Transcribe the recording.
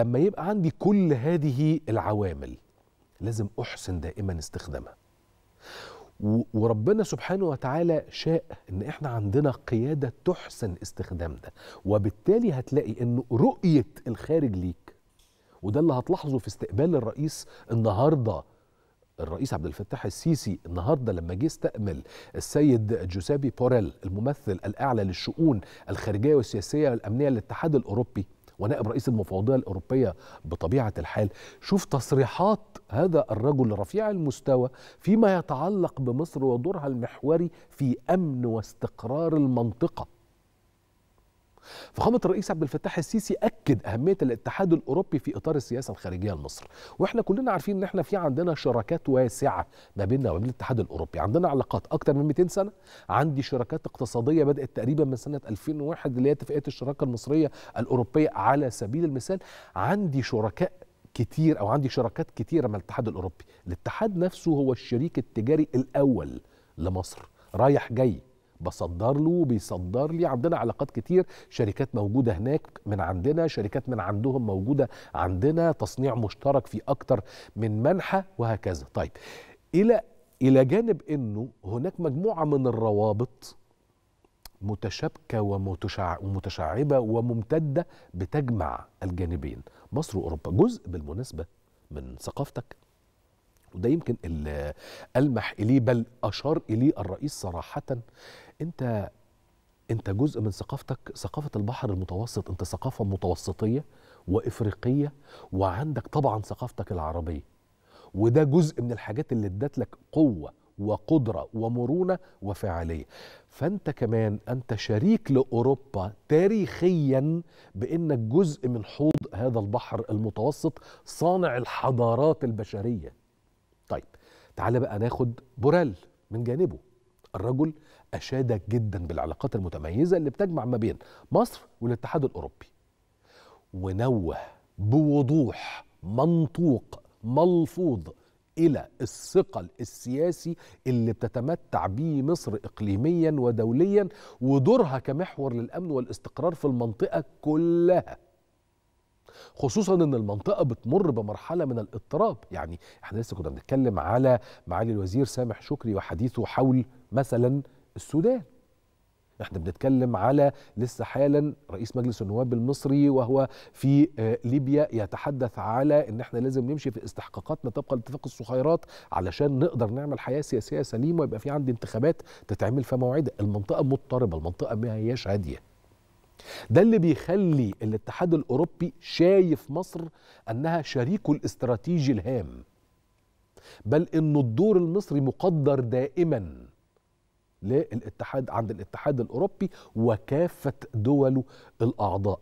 لما يبقى عندي كل هذه العوامل لازم احسن دائما استخدامها وربنا سبحانه وتعالى شاء ان احنا عندنا قياده تحسن استخدام ده وبالتالي هتلاقي ان رؤيه الخارج ليك وده اللي هتلاحظه في استقبال الرئيس النهارده الرئيس عبد الفتاح السيسي النهارده لما جه استقبل السيد جوزيبي بوريل الممثل الاعلى للشؤون الخارجيه والسياسيه والامنيه للاتحاد الاوروبي ونائب رئيس المفوضيه الاوروبيه بطبيعه الحال شوف تصريحات هذا الرجل رفيع المستوى فيما يتعلق بمصر ودورها المحوري في امن واستقرار المنطقه فخامه الرئيس عبد الفتاح السيسي اكد اهميه الاتحاد الاوروبي في اطار السياسه الخارجيه لمصر واحنا كلنا عارفين ان احنا في عندنا شراكات واسعه ما بيننا وما بين الاتحاد الاوروبي عندنا علاقات اكتر من 200 سنه عندي شراكات اقتصاديه بدات تقريبا من سنه 2001 اللي هي اتفاقيه الشراكه المصريه الاوروبيه على سبيل المثال عندي شركاء كتير او عندي شراكات كتيره مع الاتحاد الاوروبي الاتحاد نفسه هو الشريك التجاري الاول لمصر رايح جاي بصدر له وبيصدر لي عندنا علاقات كتير شركات موجودة هناك من عندنا شركات من عندهم موجودة عندنا تصنيع مشترك في أكتر من منحى وهكذا طيب إلى إلى جانب أنه هناك مجموعة من الروابط متشابكة ومتشع... ومتشعبة وممتدة بتجمع الجانبين مصر وأوروبا جزء بالمناسبة من ثقافتك وده يمكن اللي ألمح إليه بل أشار إليه الرئيس صراحة أنت أنت جزء من ثقافتك ثقافة البحر المتوسط أنت ثقافة متوسطية وإفريقية وعندك طبعا ثقافتك العربية وده جزء من الحاجات اللي ادت لك قوة وقدرة ومرونة وفعالية فأنت كمان أنت شريك لأوروبا تاريخيا بأنك جزء من حوض هذا البحر المتوسط صانع الحضارات البشريه طيب تعال بقى ناخد بوريل من جانبه الرجل أشاد جدا بالعلاقات المتميزة اللي بتجمع ما بين مصر والاتحاد الأوروبي ونوه بوضوح منطوق ملفوظ إلى الثقل السياسي اللي بتتمتع به مصر إقليميا ودوليا ودورها كمحور للأمن والاستقرار في المنطقة كلها خصوصا ان المنطقه بتمر بمرحله من الاضطراب يعني احنا لسه كنا بنتكلم على معالي الوزير سامح شكري وحديثه حول مثلا السودان احنا بنتكلم على لسه حالا رئيس مجلس النواب المصري وهو في آه، ليبيا يتحدث على ان احنا لازم نمشي في استحقاقاتنا طبقا لاتفاق الصخيرات علشان نقدر نعمل حياه سياسيه سليمه ويبقى في عندي انتخابات تتعمل في موعدها المنطقه مضطربه المنطقه ما هياش هاديه ده اللي بيخلي الاتحاد الاوروبي شايف مصر انها شريكه الاستراتيجي الهام بل ان الدور المصري مقدر دائما للاتحاد عند الاتحاد الاوروبي وكافه دوله الاعضاء